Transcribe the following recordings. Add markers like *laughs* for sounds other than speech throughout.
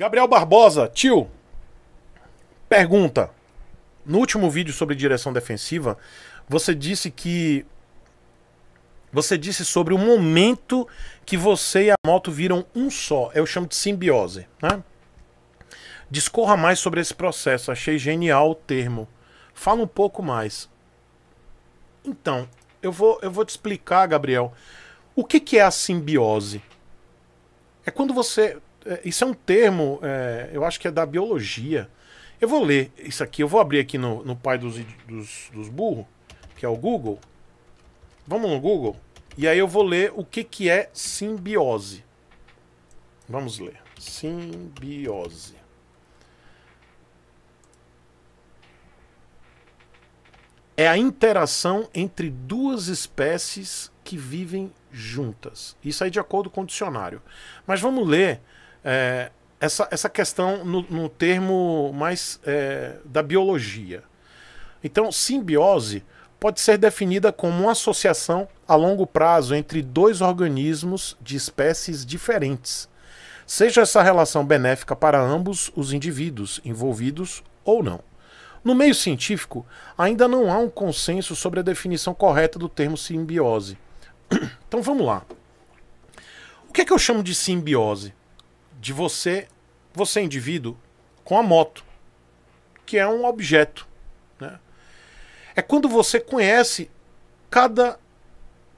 Gabriel Barbosa, tio, pergunta. No último vídeo sobre direção defensiva, você disse que. Você disse sobre o momento que você e a moto viram um só. Eu chamo de simbiose, né? Discorra mais sobre esse processo. Achei genial o termo. Fala um pouco mais. Então, eu vou, eu vou te explicar, Gabriel. O que, que é a simbiose? É quando você é, isso é um termo, é, eu acho que é da biologia. Eu vou ler isso aqui, eu vou abrir aqui no, no pai dos, dos, dos burros, que é o Google. Vamos no Google? E aí eu vou ler o que, que é simbiose. Vamos ler. Simbiose. É a interação entre duas espécies que vivem juntas. Isso aí de acordo com o dicionário. Mas vamos ler é, essa, essa questão no, no termo mais é, da biologia. Então, simbiose pode ser definida como uma associação a longo prazo entre dois organismos de espécies diferentes, seja essa relação benéfica para ambos os indivíduos envolvidos ou não. No meio científico, ainda não há um consenso sobre a definição correta do termo simbiose. *clears throat* Então vamos lá. O que é que eu chamo de simbiose? de você, você indivíduo, com a moto, que é um objeto. Né? É quando você conhece cada,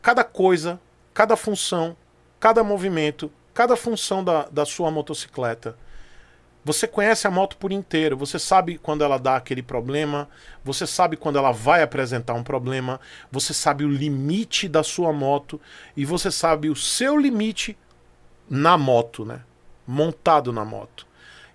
cada coisa, cada função, cada movimento, cada função da, da sua motocicleta. Você conhece a moto por inteiro, você sabe quando ela dá aquele problema, você sabe quando ela vai apresentar um problema, você sabe o limite da sua moto e você sabe o seu limite na moto, né? montado na moto.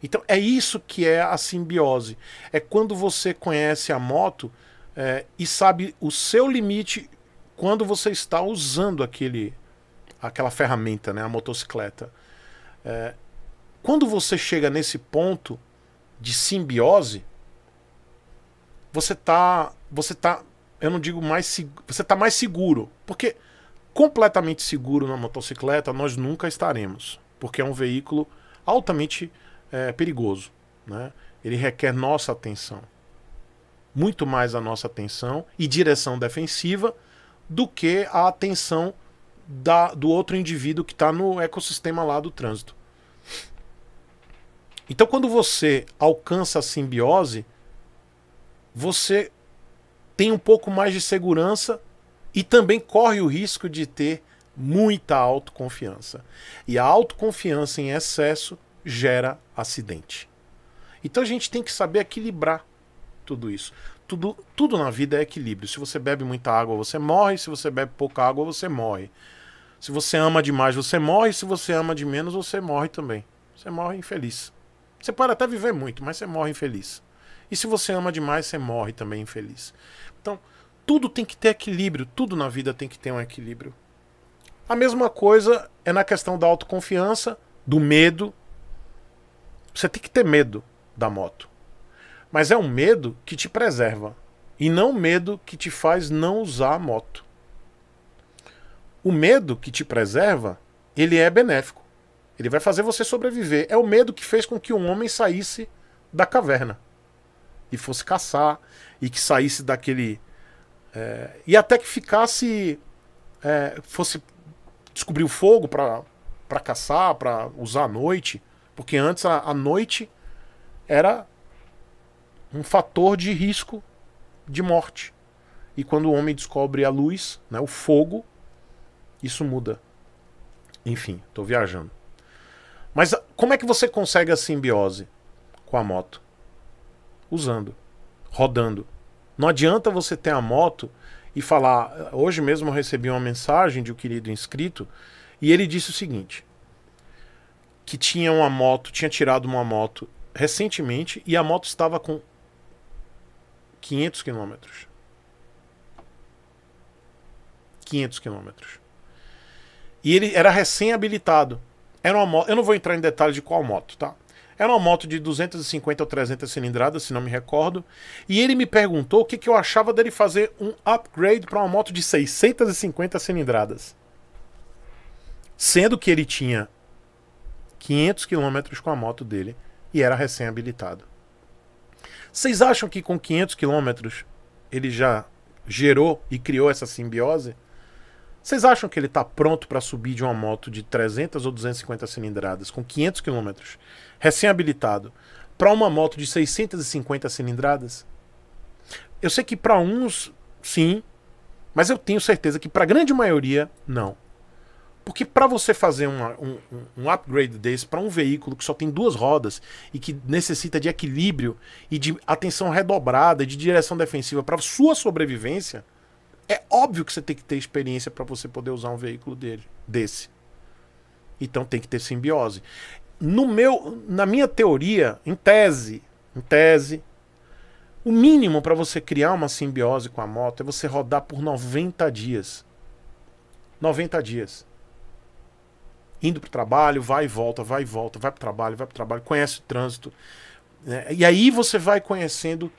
Então é isso que é a simbiose. É quando você conhece a moto é, e sabe o seu limite quando você está usando aquele, aquela ferramenta, né, a motocicleta. É, quando você chega nesse ponto de simbiose, você tá, você tá, eu não digo mais, você tá mais seguro, porque completamente seguro na motocicleta nós nunca estaremos porque é um veículo altamente é, perigoso. Né? Ele requer nossa atenção, muito mais a nossa atenção e direção defensiva do que a atenção da, do outro indivíduo que está no ecossistema lá do trânsito. Então, quando você alcança a simbiose, você tem um pouco mais de segurança e também corre o risco de ter muita autoconfiança. E a autoconfiança em excesso gera acidente. Então a gente tem que saber equilibrar tudo isso. Tudo, tudo na vida é equilíbrio. Se você bebe muita água, você morre. Se você bebe pouca água, você morre. Se você ama demais, você morre. Se você ama de menos, você morre também. Você morre infeliz. Você pode até viver muito, mas você morre infeliz. E se você ama demais, você morre também infeliz. Então, tudo tem que ter equilíbrio. Tudo na vida tem que ter um equilíbrio. A mesma coisa é na questão da autoconfiança, do medo. Você tem que ter medo da moto. Mas é um medo que te preserva e não medo que te faz não usar a moto. O medo que te preserva, ele é benéfico. Ele vai fazer você sobreviver. É o medo que fez com que um homem saísse da caverna e fosse caçar e que saísse daquele é, e até que ficasse é, fosse descobriu fogo para caçar, para usar à noite, porque antes a, a noite era um fator de risco de morte. E quando o homem descobre a luz, né, o fogo, isso muda. Enfim, estou viajando. Mas ah, como é que você consegue a simbiose com a moto? Usando, rodando. Não adianta você ter a moto e falar. Hoje mesmo eu recebi uma mensagem de um querido inscrito e ele disse o seguinte: que tinha uma moto, tinha tirado uma moto recentemente e a moto estava com 500 quilômetros. 500 quilômetros. E ele era recém-habilitado. Era uma moto, eu não vou entrar em detalhes de qual moto, tá? Era uma moto de 250 ou 300 cilindradas, se não me recordo. E ele me perguntou o que, que eu achava dele fazer um upgrade para uma moto de 650 cilindradas. Sendo que ele tinha 500 quilômetros com a moto dele e era recém-habilitado. Vocês acham que com 500 quilômetros ele já gerou e criou essa simbiose? Vocês acham que ele está pronto para subir de uma moto de 300 ou 250 cilindradas com 500 km, recém-habilitado, para uma moto de 650 cilindradas? Eu sei que para uns, sim, mas eu tenho certeza que para a grande maioria, não. Porque para você fazer uma, um, um, upgrade desse para um veículo que só tem duas rodas e que necessita de equilíbrio e de atenção redobrada, de direção defensiva para sua sobrevivência, é óbvio que você tem que ter experiência para você poder usar um veículo dele, desse. Então tem que ter simbiose. No meu, na minha teoria, em tese, em tese, o mínimo para você criar uma simbiose com a moto é você rodar por 90 dias. 90 dias. Indo para o trabalho, vai e volta, vai e volta, vai para o trabalho, vai para o trabalho, conhece o trânsito. Né? E aí você vai conhecendo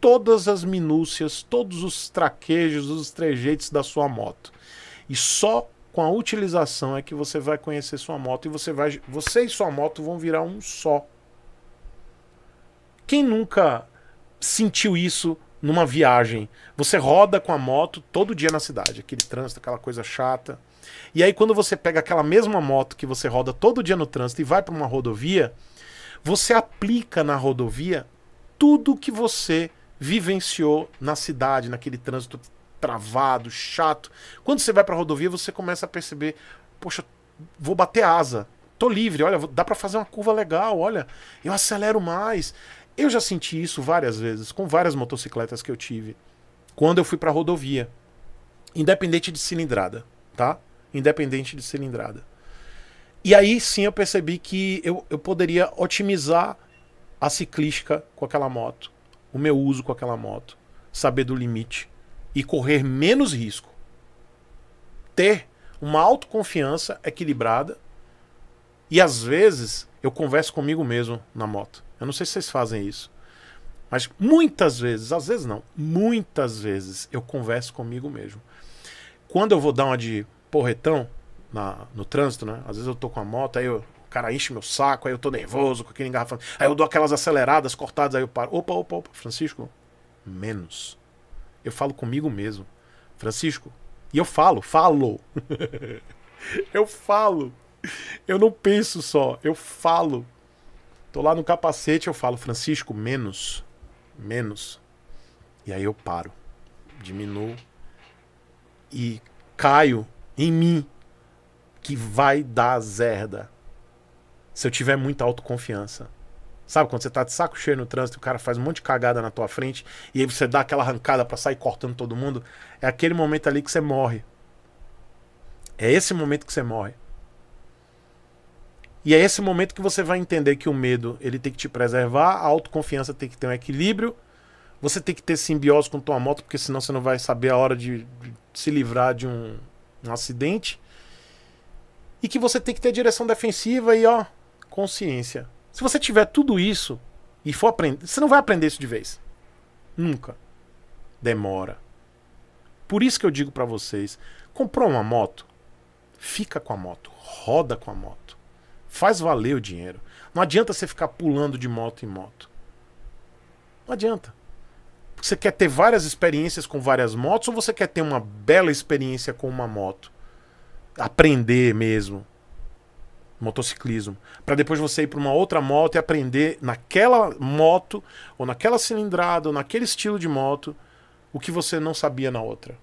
todas as minúcias, todos os traquejos, os trejeitos da sua moto. E só com a utilização é que você vai conhecer sua moto e você vai você e sua moto vão virar um só. Quem nunca sentiu isso numa viagem? Você roda com a moto todo dia na cidade, aquele trânsito, aquela coisa chata. E aí quando você pega aquela mesma moto que você roda todo dia no trânsito e vai para uma rodovia, você aplica na rodovia tudo que você vivenciou na cidade, naquele trânsito travado, chato. Quando você vai para a rodovia, você começa a perceber, poxa, vou bater asa, tô livre, olha, dá para fazer uma curva legal, olha, eu acelero mais. Eu já senti isso várias vezes com várias motocicletas que eu tive. Quando eu fui para a rodovia, independente de cilindrada, tá? Independente de cilindrada. E aí sim eu percebi que eu, eu poderia otimizar a ciclística com aquela moto o meu uso com aquela moto, saber do limite e correr menos risco. Ter uma autoconfiança equilibrada e às vezes eu converso comigo mesmo na moto. Eu não sei se vocês fazem isso. Mas muitas vezes, às vezes não, muitas vezes eu converso comigo mesmo. Quando eu vou dar uma de porretão na, no trânsito, né? Às vezes eu tô com a moto, aí eu cara enche meu saco, aí eu tô nervoso com aquele engarrafamento. Aí eu dou aquelas aceleradas, cortadas, aí eu paro. Opa, opa, opa, Francisco, menos. Eu falo comigo mesmo. Francisco, e eu falo, falo. *laughs* eu falo. Eu não penso só, eu falo. Tô lá no capacete, eu falo, Francisco, menos. Menos. E aí eu paro, diminuo e caio em mim que vai dar zerda se eu tiver muita autoconfiança. Sabe quando você tá de saco cheio no trânsito, o cara faz um monte de cagada na tua frente e aí você dá aquela arrancada para sair cortando todo mundo, é aquele momento ali que você morre. É esse momento que você morre. E é esse momento que você vai entender que o medo, ele tem que te preservar, a autoconfiança tem que ter um equilíbrio, você tem que ter simbiose com tua moto, porque senão você não vai saber a hora de, de se livrar de um, um acidente. E que você tem que ter direção defensiva e ó, consciência. Se você tiver tudo isso e for aprender, você não vai aprender isso de vez. Nunca. Demora. Por isso que eu digo para vocês, comprou uma moto, fica com a moto, roda com a moto. Faz valer o dinheiro. Não adianta você ficar pulando de moto em moto. Não adianta. Você quer ter várias experiências com várias motos ou você quer ter uma bela experiência com uma moto? Aprender mesmo motociclismo, para depois você ir para uma outra moto e aprender naquela moto ou naquela cilindrada ou naquele estilo de moto o que você não sabia na outra.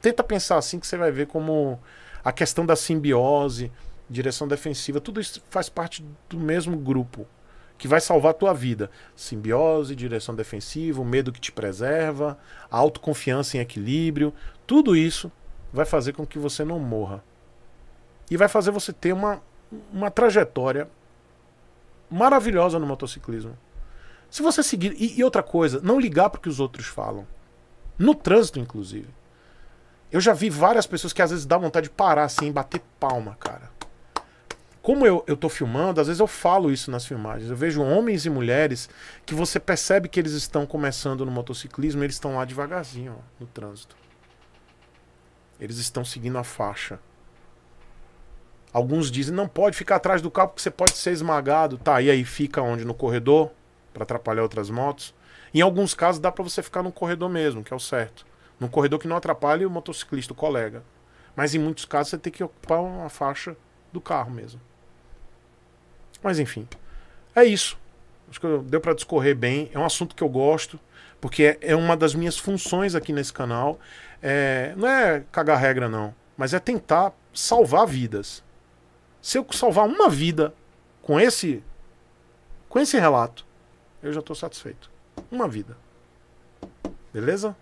Tenta pensar assim que você vai ver como a questão da simbiose, direção defensiva, tudo isso faz parte do mesmo grupo que vai salvar a tua vida. Simbiose, direção defensiva, o medo que te preserva, a autoconfiança em equilíbrio, tudo isso vai fazer com que você não morra e vai fazer você ter uma, uma trajetória maravilhosa no motociclismo. Se você seguir. E, e outra coisa, não ligar para o que os outros falam. No trânsito, inclusive. Eu já vi várias pessoas que às vezes dá vontade de parar assim e bater palma, cara. Como eu, eu tô filmando, às vezes eu falo isso nas filmagens. Eu vejo homens e mulheres que você percebe que eles estão começando no motociclismo, eles estão lá devagarzinho, ó, no trânsito. Eles estão seguindo a faixa. Alguns dizem, não pode ficar atrás do carro porque você pode ser esmagado. Tá, e aí fica onde? No corredor? para atrapalhar outras motos? Em alguns casos dá para você ficar no corredor mesmo, que é o certo. Num corredor que não atrapalhe o motociclista, o colega. Mas em muitos casos você tem que ocupar uma faixa do carro mesmo. Mas enfim, é isso. Acho que deu para discorrer bem. É um assunto que eu gosto, porque é, é uma das minhas funções aqui nesse canal. É, não é cagar regra, não, mas é tentar salvar vidas. Se eu salvar uma vida com esse com esse relato, eu já estou satisfeito. Uma vida. Beleza?